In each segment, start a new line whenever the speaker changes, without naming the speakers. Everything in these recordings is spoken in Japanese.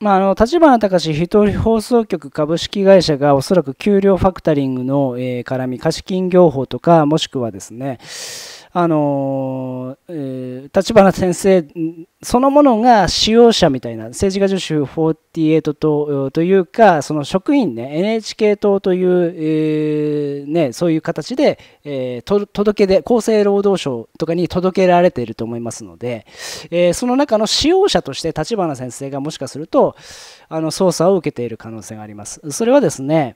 まあ、あの立花隆一人放送局株式会社がおそらく給料ファクタリングの、えー、絡み貸金業法とかもしくはですねあのー、立花先生そのものが使用者みたいな政治家女子48とというかその職員ね NHK 党という、えー、ね、そういう形で、えー、届けで厚生労働省とかに届けられていると思いますので、えその中の使用者として立花先生がもしかするとあの捜査を受けている可能性があります。それはですね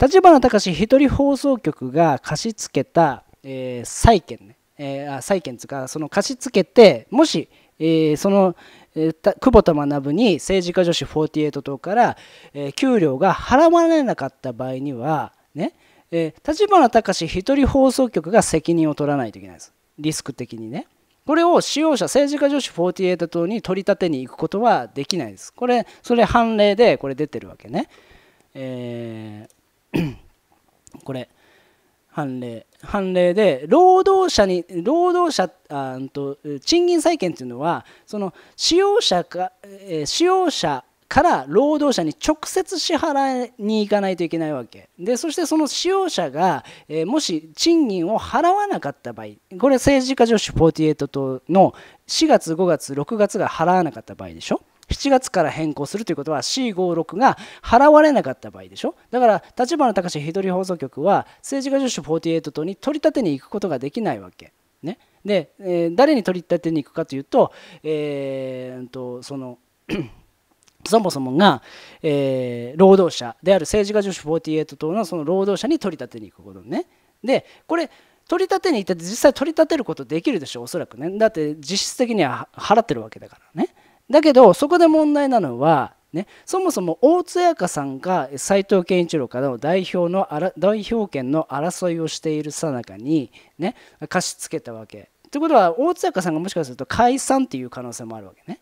立花隆一人放送局が貸し付けた、え債権ねえー、債権とかその貸し付けてもし、えー、その、えー、久保田学に政治家女子48党から、えー、給料が払われなかった場合にはね、え立花隆一人放送局が責任を取らないといけないですリスク的にね。これを使用者、政治家女子48党に取り立てに行くことはできないです。これ、それ判例でこれ出てるわけね。えー、これ、判例判例で労働者に労働者あと賃金債権というのはその使用者か、え使用者から労働者に直接支払いに行かないといけないわけでそしてその使用者が、えー、もし賃金を払わなかった場合これ政治家女子48党の4月5月6月が払わなかった場合でしょ7月から変更するということは C56 が払われなかった場合でしょだから立花隆一人放送局は政治家女子48党に取り立てに行くことができないわけ。ね、で、えー、誰に取り立てに行くかというと,、えー、とその そもそもが、えー、労働者である政治家女子48党のその労働者に取り立てに行くことね。でこれ取り立てに行ったって実際取り立てることできるでしょおそらくねだって実質的には払ってるわけだからねだけどそこで問題なのはね、そもそも大津彩香さんが斎藤健一郎からの代表の代表権の争いをしているさなかに、ね、貸し付けたわけ。ということは大津彩香さんがもしかすると解散っていう可能性もあるわけね。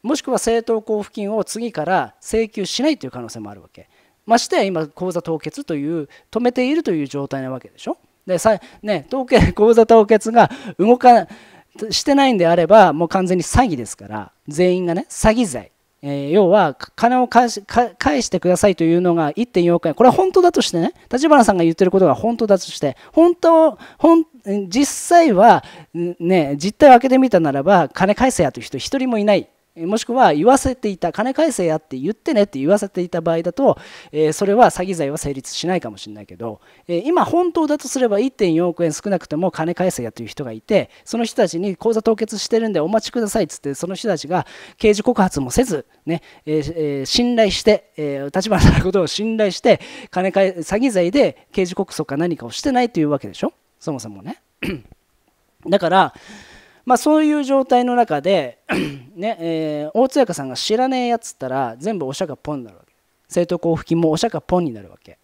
もしくは政党交付金を次から請求しないという可能性もあるわけ。ましてや今口座凍結という止めているという状態なわけでしょ。でさね、凍結口座凍結が動かない。してないんであればもう完全に詐欺ですから全員がね詐欺罪、えー、要は金を返し返してくださいというのが1.4億円これは本当だとしてね立花さんが言ってることが本当だとして本当本実際はね実態を開けてみたならば金返せやという人1人もいないもしくは言わせていた金返せやって言ってねって言わせていた場合だと、えー、それは詐欺罪は成立しないかもしれないけど、えー、今本当だとすれば1.4億円少なくても金返せやという人がいてその人たちに口座凍結してるんでお待ちくださいっつってその人たちが刑事告発もせずね、えーえー、信頼して、えー、立花さんのことを信頼して金返詐欺罪で刑事告訴か何かをしてないというわけでしょそもそもね。だから、まあ、そういう状態の中で ね、えー、大津かさんが知らねえやつったら全部お釈迦ポンになるわけ政党交付金もお釈迦ポンになるわけ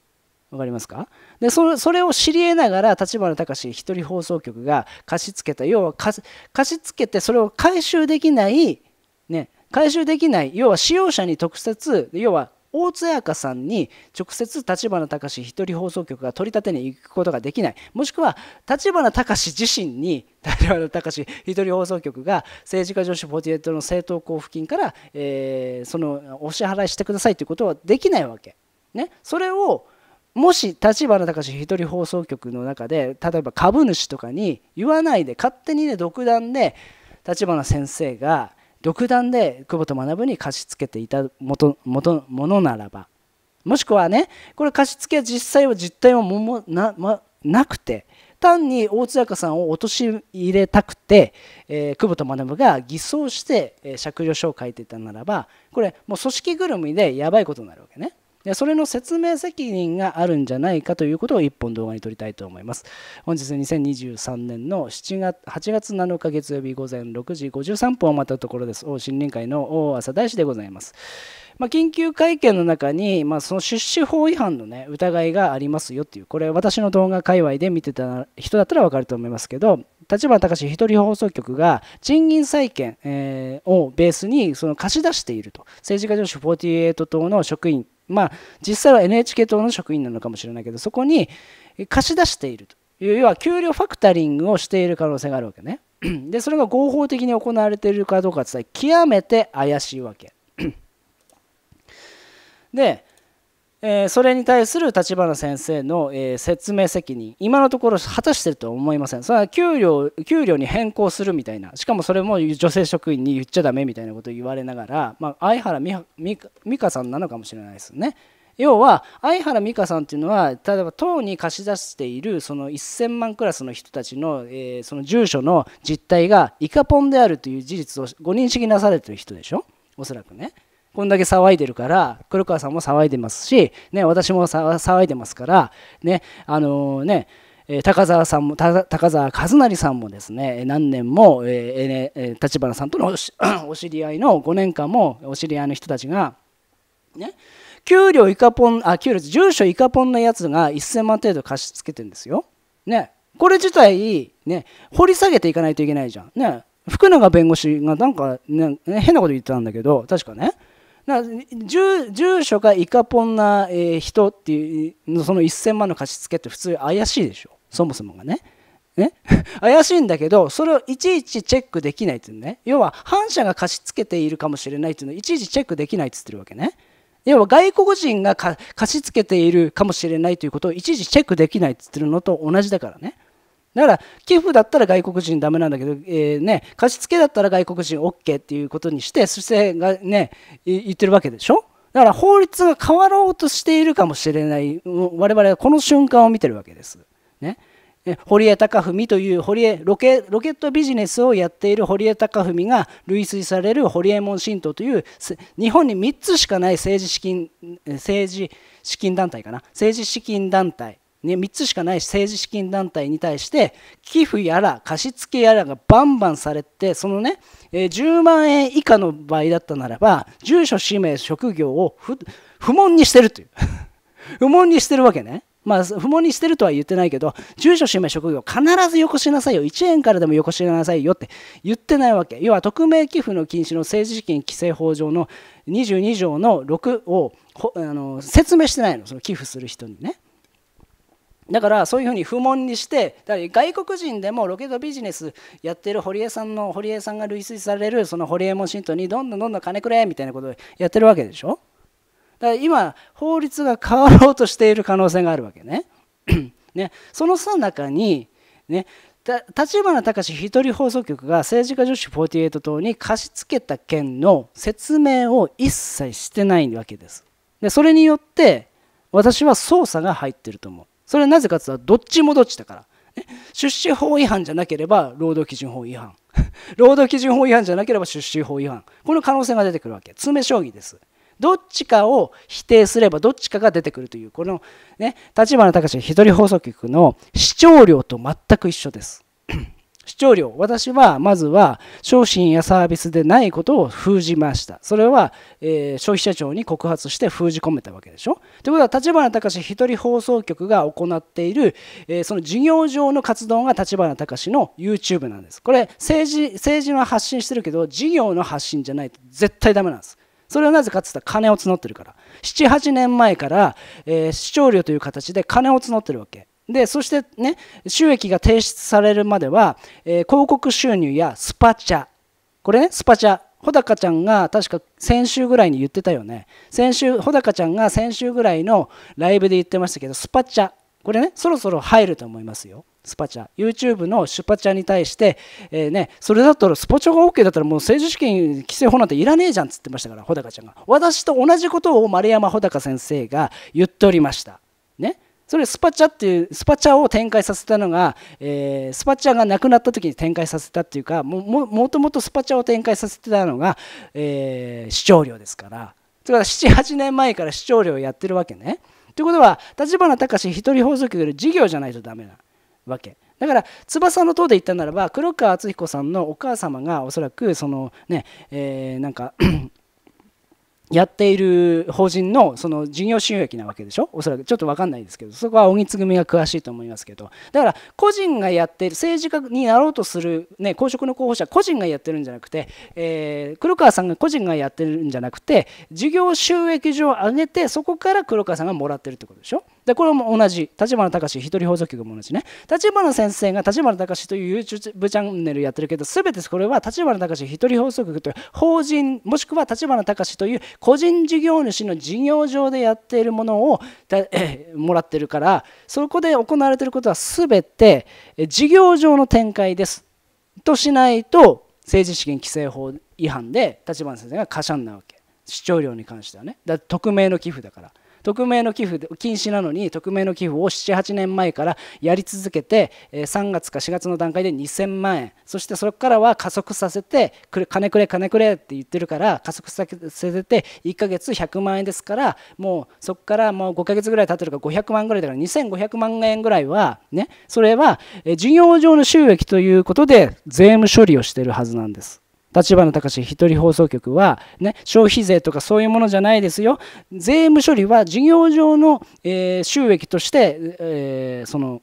わかりますかでそれを知り得ながら立花隆一人放送局が貸し付けた要は貸し付けてそれを回収できない、ね、回収できない要は使用者に特設要は大津彩香さんに直接立花隆一人放送局が取り立てに行くことができないもしくは立花隆自身に立花隆一人放送局が政治家女子48の政党交付金から、えー、そのお支払いしてくださいということはできないわけ。ね、それをもし立花隆一人放送局の中で例えば株主とかに言わないで勝手にね独断で立花先生が独断で久保と学に貸し付けていたも元もものならばもしくはねこれ貸し付けは実際は実態はももな,、ま、なくて単に大津坂さんを陥れたくて、えー、久保田学が偽装して、えー、借用書を書いていたならばこれもう組織ぐるみでやばいことになるわけね。でそれの説明責任があるんじゃないかということを1本動画に撮りたいと思います本日2023年の7月8月7日月曜日午前6時53分を待ったところです森林会の朝大使でございますまあ、緊急会見の中に、まあ、その出資法違反の、ね、疑いがありますよっていう、これ、私の動画界隈で見てた人だったら分かると思いますけど、立花隆一人放送局が賃金債権、えー、をベースにその貸し出していると、政治家女子48党の職員まあ実際は NHK 党の職員なのかもしれないけどそこに貸し出しているという要は給料ファクタリングをしている可能性があるわけね。でそれが合法的に行われているかどうかって極めて怪しいわけ。でえそれに対する立花先生の、え説明責任今のところ果たしてるとは思いませんそれは給料給料に変更するみたいなしかもそれも女性職員に言っちゃダメみたいなことを言われながら、まあ、相原美香さんなのかもしれないですね要は相原美香さんっていうのは例えば党に貸し出しているその1000万クラスの人たちの,、えその住所の実態がイカポンであるという事実をご認識なされてる人でしょおそらくね。こんだけ騒いでるから黒川さんも騒いでますし、ね、私も騒いでますからねあのー、ね高澤さんも高澤和成さんもですね何年も立花、えー、さんとの お知り合いの5年間もお知り合いの人たちがね給料イカポンあ給料住所イカポンのやつが1000万程度貸し付けてんですよ。ねこれ自体ね掘り下げていかないといけないじゃん。ね福永弁護士がなんか、ね、変なこと言ってたんだけど確かねな住住所がイカポンな、えー、人っていうその1000万の貸し付けって普通怪しいでしょそもそもがね。ね、怪しいんだけどそれをいちいちチェックできないっていうね要は反社が貸し付けているかもしれないっていうのをいちいちチェックできないって言ってるわけね要は外国人が貸し付けているかもしれないということをいちいちチェックできないって言ってるのと同じだからねだから寄付だったら外国人ダメなんだけど、えー、ね、貸付だったら外国人 OK っていうことにしてそしてが、ね、言ってるわけでしょだから法律が変わろうとしているかもしれない我々はこの瞬間を見てるわけです。ね、堀江貴文という堀江ロケロケットビジネスをやっている堀江貴文が類推される堀江門新党という日本に3つしかない政治資金政治資金団体かな政治資金団体ね、3つしかない政治資金団体に対して寄付やら貸付やらがバンバンされてそのね、え10万円以下の場合だったならば住所氏名職業を不問にしてるという 不問にしてるわけねまあ不問にしてるとは言ってないけど住所氏名職業必ずよこしなさいよ1円からでもよこしなさいよって言ってないわけ要は匿名寄付の禁止の政治資金規正法上の22条の6をあの説明してないのその寄付する人にねだからそういうふうに不問にして外国人でもロケットビジネスやってる堀江さんの堀江さんが類推されるその堀江門信徒にどんどんどんどん金くれみたいなことをやってるわけでしょだから今法律が変わろうとしている可能性があるわけね。ねそのさなかにね立花隆一人放送局が政治家女子48党に貸し付けた件の説明を一切してないわけです。でそれによって私は捜査が入ってると思う。それはなぜかというとどっちもどっちだから出資法違反じゃなければ労働基準法違反 労働基準法違反じゃなければ出資法違反この可能性が出てくるわけ詰め将棋ですどっちかを否定すればどっちかが出てくるというこのね立花隆一人放送局の視聴量と全く一緒です視聴料、私はまずは商品やサービスでないことを封じました。それは、えー、消費者庁に告発して封じ込めたわけでしょ。ということは、立花隆一人放送局が行っている、えー、その事業上の活動が立花隆の YouTube なんです。これ政治、政治は発信してるけど、事業の発信じゃないと絶対ダメなんです。それはなぜかって言ったら金を募ってるから。7、8年前から、えー、視聴料という形で金を募ってるわけ。でそしてね収益が提出されるまでは、えー、広告収入やスパチャこれねスパチャ穂高ちゃんが確か先週ぐらいに言ってたよね先週穂高ちゃんが先週ぐらいのライブで言ってましたけどスパチャこれねそろそろ入ると思いますよスパチャ YouTube のスパチャに対して、えー、ね、それだったらスパチャが OK だったらもう政治資金規正法なんていらねえじゃんっつってましたから穂高ちゃんが私と同じことを丸山穂高先生が言っておりましたねそれスパチャっていうスパチャを展開させたのが、えー、スパチャがなくなった時に展開させたっていうかももともとスパチャを展開させてたのが、えー、視聴料ですからそれから78年前から視聴料をやってるわけね。ということは立花隆一人放送局より事業じゃないとダメなわけ。だから翼の塔で言ったならば黒川敦彦さんのお母様がおそらくそのね、えー、なんかやっている法人のその事業収益なわけでしょおそらくちょっと分かんないですけどそこはつぐ組が詳しいと思いますけどだから個人がやっている政治家になろうとする、ね、公職の候補者個人がやってるんじゃなくて、えー、黒川さんが個人がやってるんじゃなくて事業収益上上げてそこから黒川さんがもらってるってことでしょでこれも同じ立花隆一人放送局も同じね立花先生が立花隆という YouTube チャンネルやってるけど全てこれは立花隆一人放送局という法人もしくは立花隆という個人事業主の事業上でやっているものをもらってるからそこで行われてることは全て事業上の展開ですとしないと政治資金規正法違反で立花先生が過シャンなわけ視聴料に関してはねだ匿名の寄付だから。匿名の寄付禁止なのに匿名の寄付を78年前からやり続けて3月か4月の段階で2000万円そしてそこからは加速させて金くれ金くれって言ってるから加速させて1ヶ月100万円ですからもうそこからもう5ヶ月ぐらい経ってるから500万ぐらいだから2500万円ぐらいはねそれは事業上の収益ということで税務処理をしてるはずなんです。立花隆一人放送局は、ね、消費税とかそういうものじゃないですよ税務処理は事業上の、えー、収益として、えー、その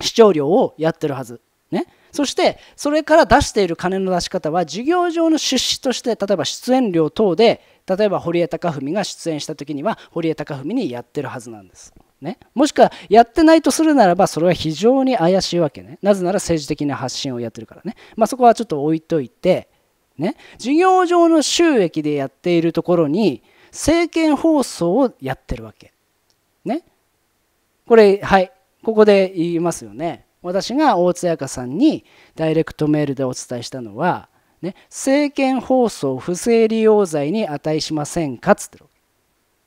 視聴料をやってるはず、ね、そしてそれから出している金の出し方は事業上の出資として例えば出演料等で例えば堀江貴文が出演した時には堀江貴文にやってるはずなんです。ね、もしくはやってないとするならばそれは非常に怪しいわけねなぜなら政治的な発信をやってるからね、まあ、そこはちょっと置いといて、ね、事業上の収益でやっているところに政権放送をやってるわけ、ね、これはいここで言いますよね私が大津彩香さんにダイレクトメールでお伝えしたのは、ね、政権放送不正利用罪に値しませんかっつってる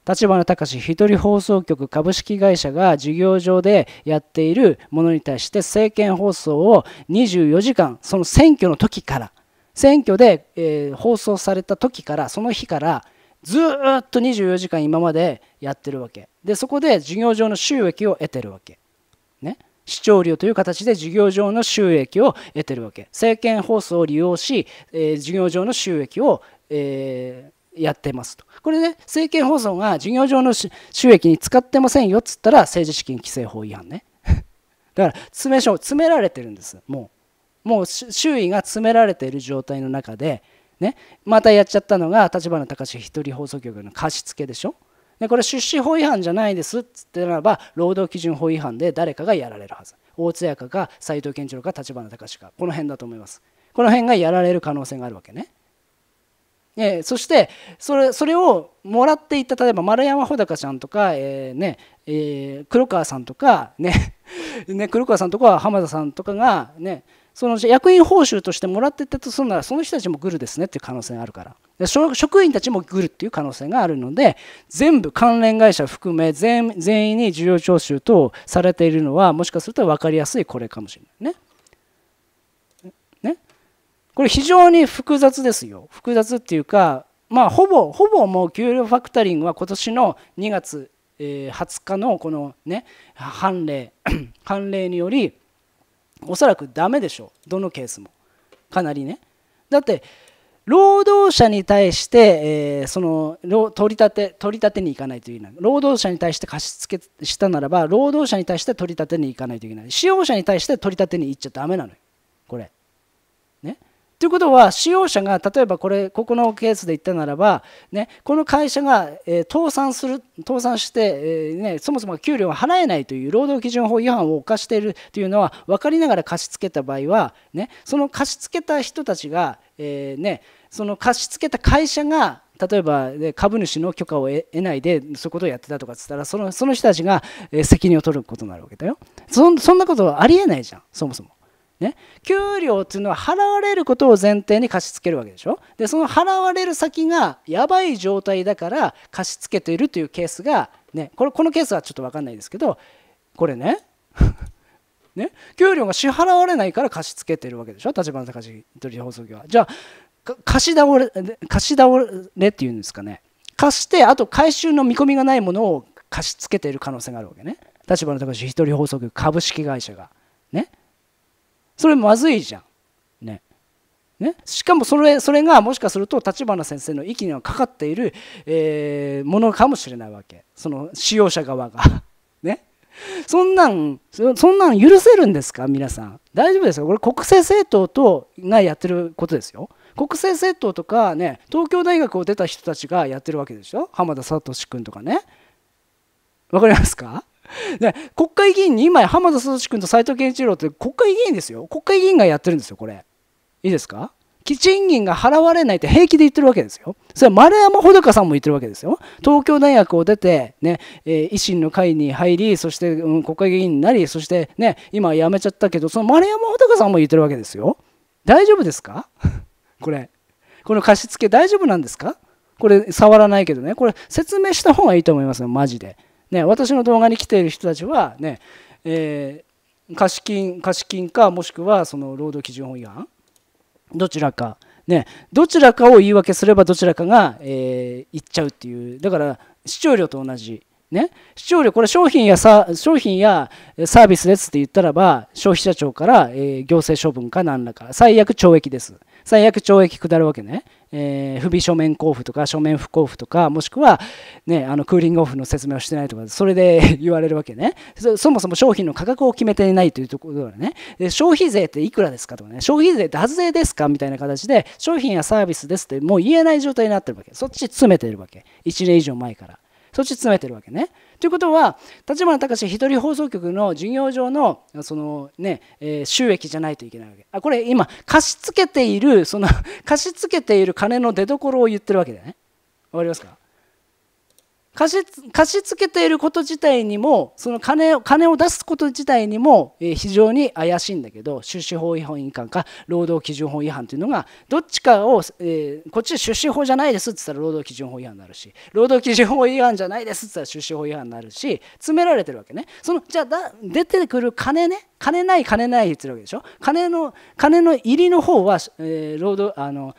立花隆一人放送局株式会社が事業上でやっているものに対して政見放送を24時間その選挙の時から選挙で、えー、放送された時からその日からずっと24時間今までやってるわけでそこで事業上の収益を得てるわけね視聴料という形で事業上の収益を得てるわけ政見放送を利用し、えー、事業上の収益を、えー、やってますと。これで、ね、政権放送が事業上の収益に使ってませんよっつったら政治資金規正法違反ね。だから詰め詰められてるんですもう。もう周囲が詰められている状態の中で、ね、またやっちゃったのが立花隆一人放送局の貸し付けでしょ。でこれ出資法違反じゃないですっつってならば労働基準法違反で誰かがやられるはず大津屋かか斎藤健次郎か立花隆かこの辺だと思いますこの辺がやられる可能性があるわけねえー、そしてそれそれをもらっていた例えば丸山穂高ちゃんとか、えーねえー、黒川さんとかね ね黒川さんとか浜田さんとかがねその役員報酬としてもらってたとするならその人たちもグルですねっていう可能性があるから職員たちもグルっていう可能性があるので全部関連会社含め全員に需要徴収とされているのはもしかすると分かりやすいこれかもしれないね。これ非常に複雑ですよ複雑っていうかまあほぼほぼもう給料ファクタリングは今年の2月20日のこのね判例 判例によりおそらくダメでしょうどのケースもかなりねだって労働者に対して、えー、その取り立て取り立てに行かないといけない労働者に対して貸し付けしたならば労働者に対して取り立てに行かないといけない使用者に対して取り立てに行っちゃダメなのよこれねということは使用者が例えばこれここのケースで言ったならば、ね、この会社が、え倒産する倒産して、えね、そもそも給料を払えないという労働基準法違反を犯しているというのは分かりながら貸し付けた場合は、ね、その貸し付けた人たちが、えね、その貸し付けた会社が例えば、ね、株主の許可を得ないでそういうことをやってたとかっつったらそのその人たちが責任を取ることになるわけだよそんなことありえないじゃんそもそも。ね、給料っていうのは払われることを前提に貸し付けるわけでしょでその払われる先がやばい状態だから貸し付けているというケースが、ね、これこのケースはちょっと分かんないですけどこれね ね給料が支払われないから貸し付けてるわけでしょ立花隆鳥放送局は。じゃあ貸し倒れ貸し倒れっていうんですかね貸してあと回収の見込みがないものを貸し付けている可能性があるわけね立花隆一人放送局株式会社がね。それまずいじゃん。ね。ね、しかもそれそれがもしかすると立花先生の息にはかかっている、えー、ものかもしれないわけその使用者側が ねそんなんそんなん許せるんですか皆さん大丈夫ですかこれ国政政党とがやってることですよ国政政党とかね東京大学を出た人たちがやってるわけでしょ浜田聡君とかねわかりますかで国会議員に今浜田聡君と斎藤健一郎って国会議員ですよ国会議員がやってるんですよこれいいですか賃金が払われないって平気で言ってるわけですよ。それは丸山穂高さんも言ってるわけですよ。東京大学を出て、ね、えー、維新の会に入り、そして、うん、国会議員になり、そして、ね、今辞めちゃったけど、その丸山穂高さんも言ってるわけですよ。大丈夫ですか これ。この貸し付け大丈夫なんですかこれ触らないけどね。これ説明した方がいいと思いますよ、マジで。ね、私の動画に来ている人たちはね、えー、貸金貸金かもしくはその労働基準法違反どちらか、ね、どちらかを言い訳すればどちらかが、えー、っちゃうっていうだから視聴料と同じね、視聴料、これ商品やさ商品やサービスですって言ったらば、消費者庁から、えー、行政処分か何らか、最悪懲役です。最悪懲役下るわけね。えー、不備書面交付とか書面不交付とかもしくは、ね、あのクーリングオフの説明をしてないとかそれで 言われるわけねそもそも商品の価格を決めていないというところだねで消費税っていくらですかとかね消費税って発税ですかみたいな形で商品やサービスですってもう言えない状態になってるわけそっち詰めてるわけ1年以上前からそっち詰めてるわけね。ということは立花隆一人放送局の事業上のそのね、えー、収益じゃないといけないわけあこれ今貸し付けているその 貸し付けている金の出どころを言ってるわけだよねわかりますか貸し貸し付けていること自体にもその金を金を出すこと自体にも、え非常に怪しいんだけど収支法違反か労働基準法違反というのがどっちかを、えー、こっち出資法じゃないですって言ったら労働基準法違反になるし労働基準法違反じゃないですって言ったら出資法違反になるし詰められてるわけねそのじゃあだ出てくる金ね金ない金ない言ってるわけでしょ金の金の入りの方は、えー、労働あの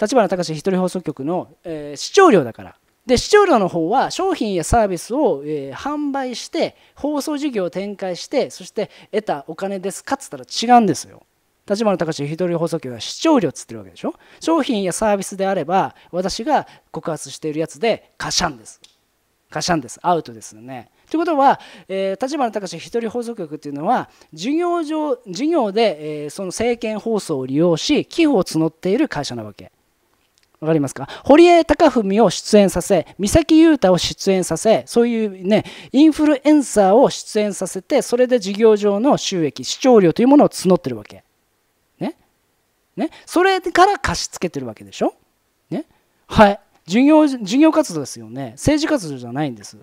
立花隆一人放送局の、えー、視聴料だからで視聴料の方は商品やサービスを、えー、販売して放送事業を展開してそして得たお金ですかっつったら違うんですよ。立花隆一人放送局は視聴料っつってるわけでしょ商品やサービスであれば私が告発しているやつでカシャンですカシャンですアウトですよねということは、えー、立花隆一人放送局っていうのは事業上事業で、えー、その政見放送を利用し寄付を募っている会社なわけわかりますか堀江貴文を出演させ、三崎裕太を出演させ、そういうね、インフルエンサーを出演させて、それで事業上の収益、視聴料というものを募ってるわけ。ね。ね。それから貸し付けてるわけでしょね。はい。事業、事業活動ですよね。政治活動じゃないんです。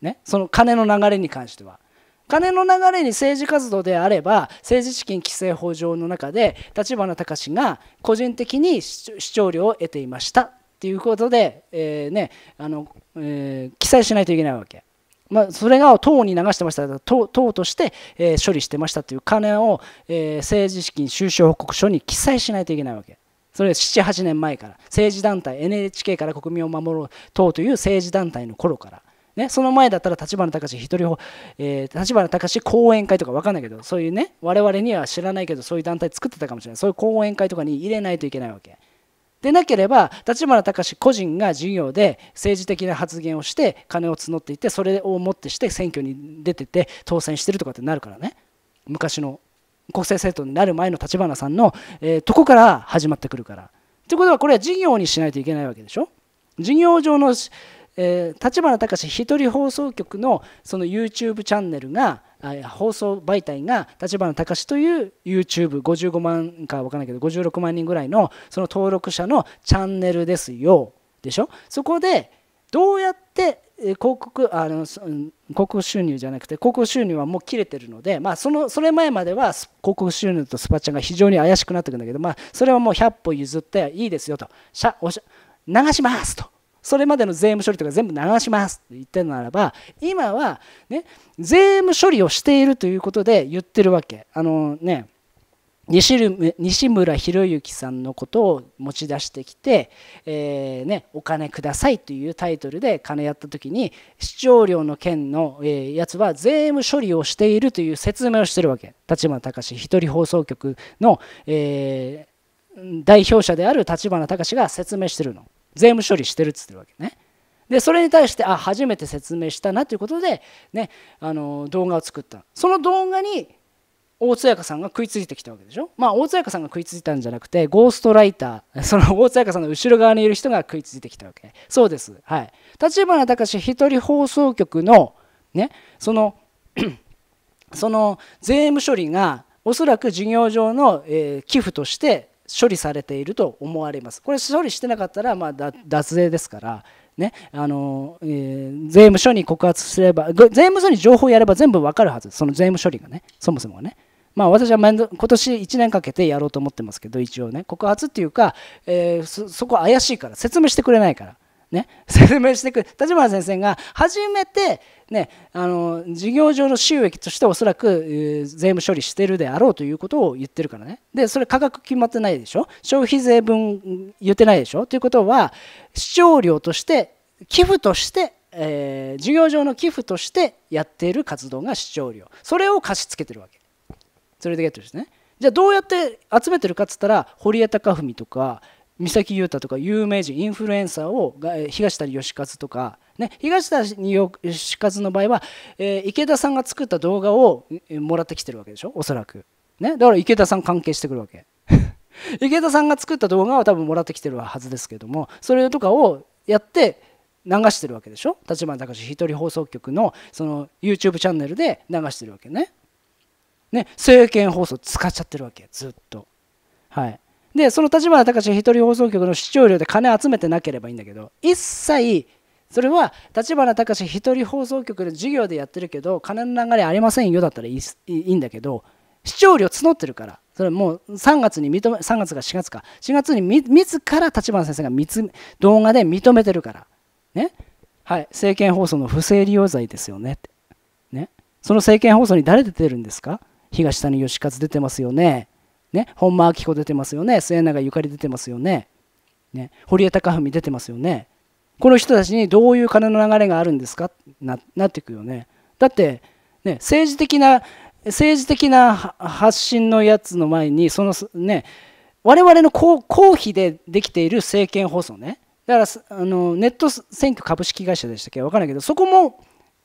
ね。その金の流れに関しては。金の流れに政治活動であれば政治資金規正法上の中で立花隆が個人的に視聴料を得ていましたっていうことで、えー、ねあのえー、記載しないといけないわけ。まあ、それが党に流してましたら党として、えー、処理してましたという金を、えー、政治資金収支報告書に記載しないといけないわけ。それ78年前から政治団体 NHK から国民を守ろう党という政治団体の頃から。ね、その前だったら立花隆一人、えー、立花隆講演会とか分かんないけどそういうね我々には知らないけどそういう団体作ってたかもしれないそういう講演会とかに入れないといけないわけ。でなければ立花隆個人が授業で政治的な発言をして金を募っていてそれをもってして選挙に出てて当選してるとかってなるからね昔の国政政党になる前の立花さんの、えー、とこから始まってくるから。ってことはこれは事業にしないといけないわけでしょ事業上のえ立花隆一人放送局のその YouTube チャンネルが放送媒体が立花隆という YouTube55 万か分からないけど56万人ぐらいのその登録者のチャンネルですよでしょそこでどうやって広告あの広告収入じゃなくて広告収入はもう切れてるので、まあ、そのそれ前までは広告収入とスパチャが非常に怪しくなってくるんだけど、まあ、それはもう100歩譲っていいですよとしゃおしゃ流しますとそれまでの税務処理とか全部流しますって言ってるならば今は、ね、税務処理をしているということで言ってるわけ。あのね西村博之さんのことを持ち出してきて、えーね「お金ください」というタイトルで金やった時に市長料の件の、えやつは税務処理をしているという説明をしてるわけ立花隆一人放送局の、えー、代表者である立花隆が説明してるの。税務処理してるっつってるわけね。でそれに対してあ初めて説明したなということで、ね、あの動画を作ったその動画に大津彩香さんが食いついてきたわけでしょまあ大津彩香さんが食いついたんじゃなくてゴーストライター その大津彩香さんの後ろ側にいる人が食いついてきたわけそうですはい立花隆一人放送局のねその その税務処理がおそらく事業上の、えー、寄付として処理されていると思われます。これ処理してなかったら、まあ、脱税ですから、ねあのえー、税務署に告発すれば、税務署に情報をやれば全部わかるはず、その税務処理がね、そもそもね。まあ、私は今年1年かけてやろうと思ってますけど、一応ね、告発っていうか、えー、そこ怪しいから、説明してくれないから。ね、説明してくる立花先生が初めて、ね、あの事業上の収益としておそらく税務処理してるであろうということを言ってるからねでそれ価格決まってないでしょ消費税分言ってないでしょということは視聴料として寄付としてえー、事業上の寄付としてやっている活動が視聴料それを貸し付けてるわけそれでゲットですねじゃあどうやって集めてるかっつったら堀江貴文とか三崎裕太とか有名人インフルエンサーを東谷義和とか、ね、東谷義和の場合は、えー、池田さんが作った動画をもらってきてるわけでしょおそらく、ね、だから池田さん関係してくるわけ 池田さんが作った動画は多分もらってきてるはずですけどもそれとかをやって流してるわけでしょ立花隆一人放送局のその YouTube チャンネルで流してるわけねね政見放送使っちゃってるわけずっとはいでその立花隆一人放送局の視聴料で金集めてなければいいんだけど一切それは立花隆一人放送局の授業でやってるけど金の流れありませんよだったらいいいいんだけど視聴料募ってるからそれもう3月に認め3月か4月か4月にみ自ら立花先生がつ動画で認めてるからねはい政見放送の不正利用罪ですよねってねその政見放送に誰出てるんですか東谷義和出てますよねね、本間明子出てますよね、末永ゆかり出てますよね、ね堀江貴文出てますよね。この人たちにどういう金の流れがあるんですかななっていくよね。だって、ね、政治的な政治的な発信のやつの前にそのね我々の公費でできている政権放送ねだからあのネット選挙株式会社でしたっけ分からないけどそこも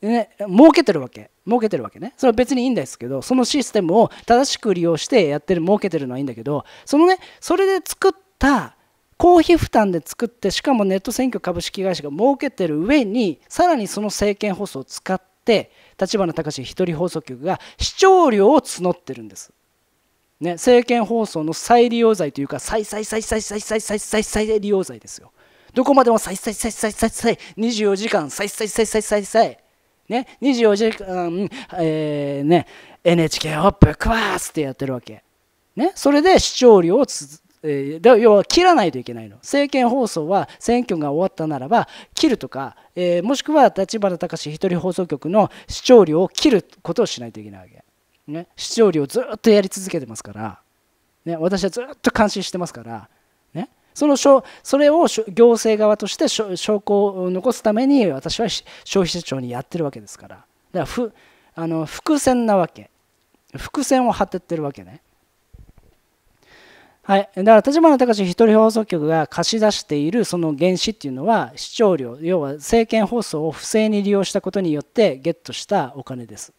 ね、儲けてるわけ儲けてるわけねそれは別にいいんですけどそのシステムを正しく利用してやってる儲けてるのはいいんだけどそのねそれで作った公費負担で作ってしかもネット選挙株式会社が儲けてる上にさらにその政見放送を使って立花隆一人放送局が視聴料を募ってるんです。ね、政見放送の再利用罪というか再再再再再再再再再利用罪ですよ。どこまでも再再再再再再24時間再再再再再再再ね、24時間、えーね、NHK をぶっ壊すってやってるわけ。ね、それで視聴量をつ、えー、要は切らないといけないの。政見放送は選挙が終わったならば切るとか、えー、もしくは立花隆一人放送局の視聴量を切ることをしないといけないわけ。ね、視聴量をずっとやり続けてますから、ね、私はずっと監視してますから。そのそれを行政側として証拠を残すために私は消費者庁にやってるわけですからだからあの伏線なわけ伏線を張ってってるわけねはいだから立花隆一人放送局が貸し出しているその原資っていうのは視聴料要は政見放送を不正に利用したことによってゲットしたお金です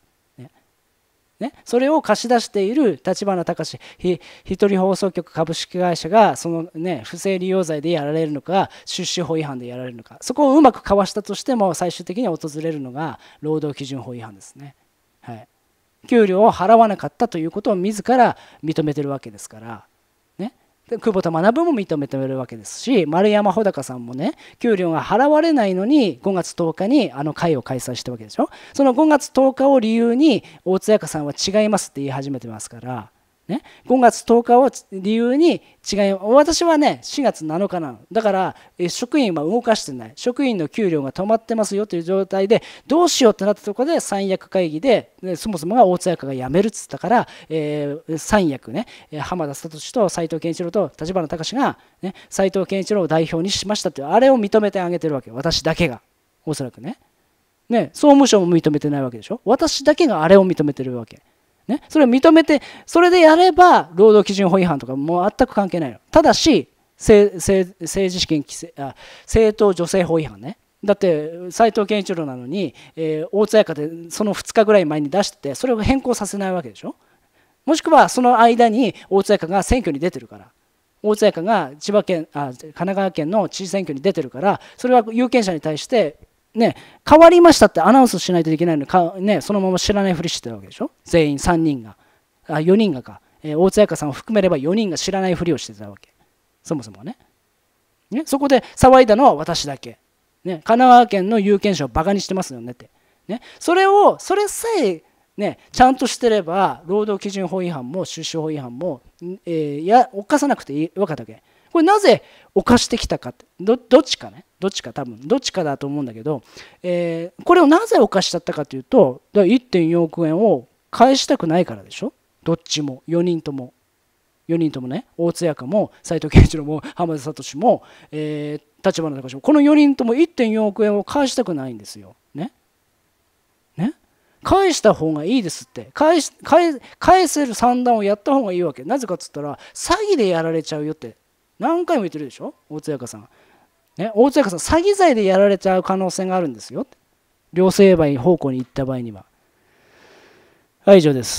ね、それを貸し出している立花隆ひ一人放送局株式会社がその、ね、不正利用罪でやられるのか出資法違反でやられるのかそこをうまくかわしたとしても最終的に訪れるのが労働基準法違反ですね、はい、給料を払わなかったということを自ら認めてるわけですから久保田学も認めてるわけですし丸山穂高さんもね給料が払われないのに5月10日にあの会を開催したわけでしょその5月10日を理由に大津彩香さんは違いますって言い始めてますから。ね、5月10日を理由に違い私はね4月7日なのだから職員は動かしてない職員の給料が止まってますよという状態でどうしようってなったところで三役会議でそもそもが大津役が辞めるっつったから、えー、三役ね浜田聡と斎藤健一郎と立花隆がね斎藤健一郎を代表にしましたってあれを認めてあげてるわけ私だけがおそらくねね総務省も認めてないわけでしょ私だけがあれを認めてるわけね、それを認めて、それでやれば労働基準法違反とかもう全く関係ないの。ただし、政治資金規制あ、政党助成法違反ね。だって斎藤健一郎なのに、えー、大津屋家でその2日ぐらい前に出しててそれを変更させないわけでしょもしくはその間に大津屋家が選挙に出てるから大津屋家が千葉県あ神奈川県の知事選挙に出てるからそれは有権者に対してね、変わりましたってアナウンスしないといけないのにか、ね、そのまま知らないふりしてたわけでしょ全員3人があ4人がか、えー、大津彩香さんを含めれば4人が知らないふりをしてたわけそもそもねねそこで騒いだのは私だけ、ね、神奈川県の有権者をバカにしてますよねって、ね、それをそれさえね、ちゃんとしてれば労働基準法違反も出資法違反も、えー、や犯さなくていいわたわけこれなぜ犯してきたかってどっちかねどっちか多分どっちかだと思うんだけど、えー、これをなぜ犯しちゃったかというと1.4億円を返したくないからでしょどっちも4人とも4人ともね大津屋も斎藤健一郎も浜田聡も、えー、立花隆もこの4人とも1.4億円を返したくないんですよ。ねね返した方がいいですって返し返返せる算段をやった方がいいわけなぜかっつったら詐欺でやられちゃうよって何回も言ってるでしょ大津彩さん。ね、大津彩さん詐欺罪でやられちゃう可能性があるんですよ両成敗方向に行った場合にははい以上です